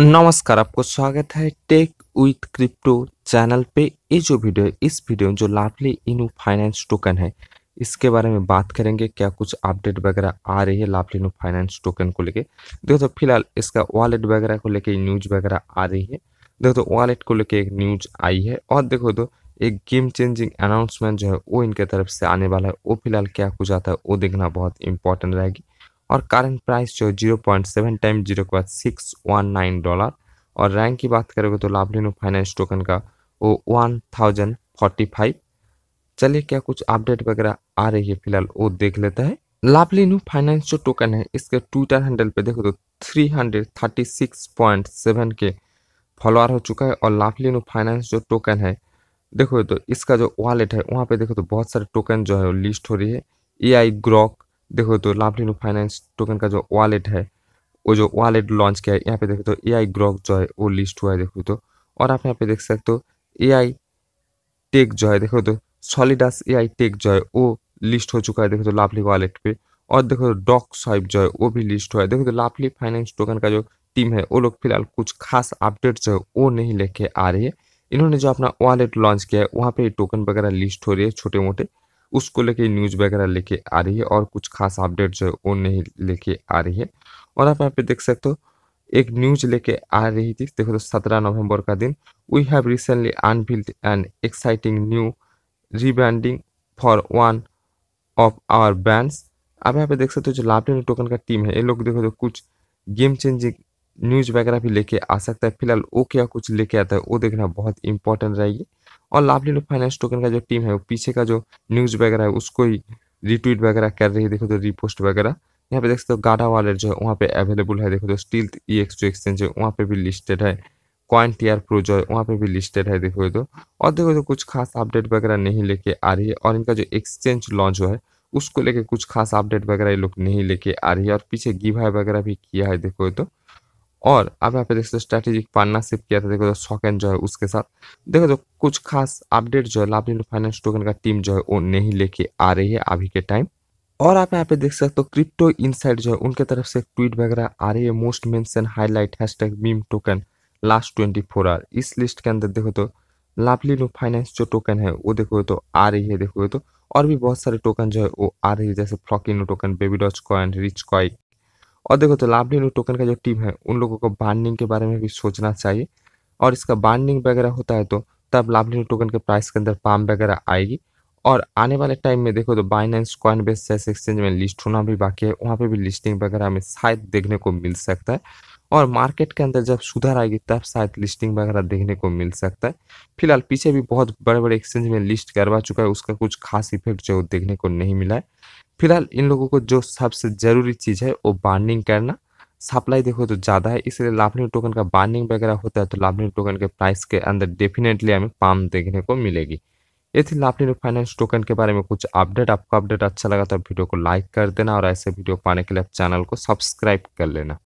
नमस्कार आपको स्वागत है टेक विथ क्रिप्टो चैनल पे ये जो वीडियो है इस वीडियो में जो लाभली इनू फाइनेंस टोकन है इसके बारे में बात करेंगे क्या कुछ अपडेट वगैरह आ रही है लाभली इनू फाइनेंस टोकन को लेके देखो तो फिलहाल इसका वॉलेट वगैरह को लेके न्यूज वगैरह आ रही है देखो तो वॉलेट को लेके एक न्यूज आई है और देखो तो एक गेम चेंजिंग अनाउंसमेंट जो है वो इनके तरफ से आने वाला है वो फिलहाल क्या कुछ आता है वो देखना बहुत इंपॉर्टेंट रहेगी और करंट प्राइस जो zero point seven time zero के बाद सिक्स वन नाइन डॉलर और रैंक की बात करोगे तो लाभलिनो फाइनेंस टोकन का वो वन थाउजेंड फोर्टी फाइव चलिए क्या कुछ अपडेट वगैरह आ रही है फिलहाल वो देख लेते हैं लाभलिनो फाइनेंस जो टोकन है इसके ट्विटर हैंडल पे देखो तो three hundred thirty six point seven के फॉलोअर हो चुका है और लाभलिनो फाइनेंस जो टोकन है देखो तो इसका जो वॉलेट है वहाँ पे देखो तो बहुत सारे टोकन जो है वो लिस्ट हो रही है ए आई ग्रॉक देखो तो लाभलिनो फाइनेंस टोकन का जो वॉलेट है वो जो वॉलेट लॉन्च किया है यहाँ पे देखो तो ए आई ग्रॉक जो है वो लिस्ट हुआ है देखो तो और आप यहाँ पे देख सकते हो ए आई टेक जो है देखो तो सॉलिडास ए आई टेक जो है वो लिस्ट हो चुका है देखो तो लाभली वॉलेट पे और देखो डॉक तो स्वाइप जो है वो भी लिस्ट हुआ है देखो तो लाफली फाइनेंस टोकन का जो टीम है वो लोग फिलहाल कुछ खास अपडेट जो है वो नहीं लेके आ रही है इन्होंने जो अपना वॉलेट लॉन्च किया है वहाँ पे टोकन वगैरह लिस्ट हो रही है छोटे मोटे उसको लेके न्यूज़ वगैरह लेके आ रही है और कुछ खास अपडेट जो है वो नहीं लेके आ रही है और आप यहाँ पे देख सकते हो एक न्यूज लेके आ रही थी देखो तो सत्रह नवंबर का दिन we have recently unveiled and exciting new rebranding for one of our brands आप यहाँ पे देख सकते हो जो लाफ्टिन टोकन का टीम है ये लोग देखो तो कुछ गेम चेंजिंग न्यूज वगैरह भी लेके आ सकता है फिलहाल वो क्या कुछ लेके आता है वो देखना बहुत इंपॉर्टेंट रहेगी और लाभली लोग फाइनेंस टोकन का जो टीम है वो पीछे का जो न्यूज़ वगैरह है उसको ही रिट्वीट वगैरह कर रही है देखो तो रिपोस्ट वगैरह यहाँ पे देख सकते हो गाढ़ा वाले जो है वहाँ पे अवेलेबल है देखो तो स्टील ई एक्स जो एक्सचेंज है वहाँ पे भी लिस्टेड है कॉइन टी आर प्रो जो है वहाँ पे भी लिस्टेड है देखो तो और देखो तो कुछ खास अपडेट वगैरह नहीं लेके आ रही है और इनका जो एक्सचेंज लॉन्च जो है उसको लेके कुछ खास अपडेट वगैरह ये लोग नहीं लेके आ रही है और पीछे गिवाई वगैरह भी किया है देखो तो और आप यहाँ पे देख सकते हो स्ट्रैटेजिक पार्टनरशिप किया था देखो जो स्टॉक जो है उसके साथ देखो जो कुछ खास अपडेट जो है लाभलीन फाइनेंस टोकन का टीम जो है वो नहीं लेके आ रही है अभी के टाइम और आप यहाँ पे देख सकते हो क्रिप्टो इनसाइड जो है उनके तरफ से ट्वीट वगैरह आ रही है most mention highlight hashtag meme token last twenty four hour इस लिस्ट के अंदर देखो तो लाभलीनो फाइनेंस जो टोकन है वो देखो तो आ रही है देखो तो और भी बहुत सारे टोकन जो है वो आ रही है जैसे फ्लॉकिनो token baby doge coin rich coin और देखो तो लाभली टोकन का जो टीम है उन लोगों को बाइंडिंग के बारे में भी सोचना चाहिए और इसका बाइंडिंग वगैरह होता है तो तब लाभली टोकन के प्राइस के अंदर पाम वगैरह आएगी और आने वाले टाइम में देखो तो बाइनेंस कॉइन बेस जैसे एक्सचेंज में लिस्ट होना भी बाकी है वहाँ पर भी लिस्टिंग वगैरह हमें शायद देखने को मिल सकता है और मार्केट के अंदर जब सुधार आएगी तब शायद लिस्टिंग वगैरह देखने को मिल सकता है फिलहाल पीछे भी बहुत बड़े बड़े एक्सचेंज में लिस्ट करवा चुका है उसका कुछ खास इफेक्ट जो देखने को नहीं मिला है फिलहाल इन लोगों को जो सबसे ज़रूरी चीज़ है वो बार्निंग करना सप्लाई देखो तो ज़्यादा है इसलिए लाफनी टोकन का बार्निंग वगैरह होता है तो लाफनी टोकन के प्राइस के अंदर डेफिनेटली हमें पाम देखने को मिलेगी ये थी लाफनी फाइनेंस टोकन के बारे में कुछ अपडेट आपका अपडेट अच्छा लगा तो वीडियो को लाइक कर देना और ऐसे वीडियो पाने के लिए आप चैनल को सब्सक्राइब कर लेना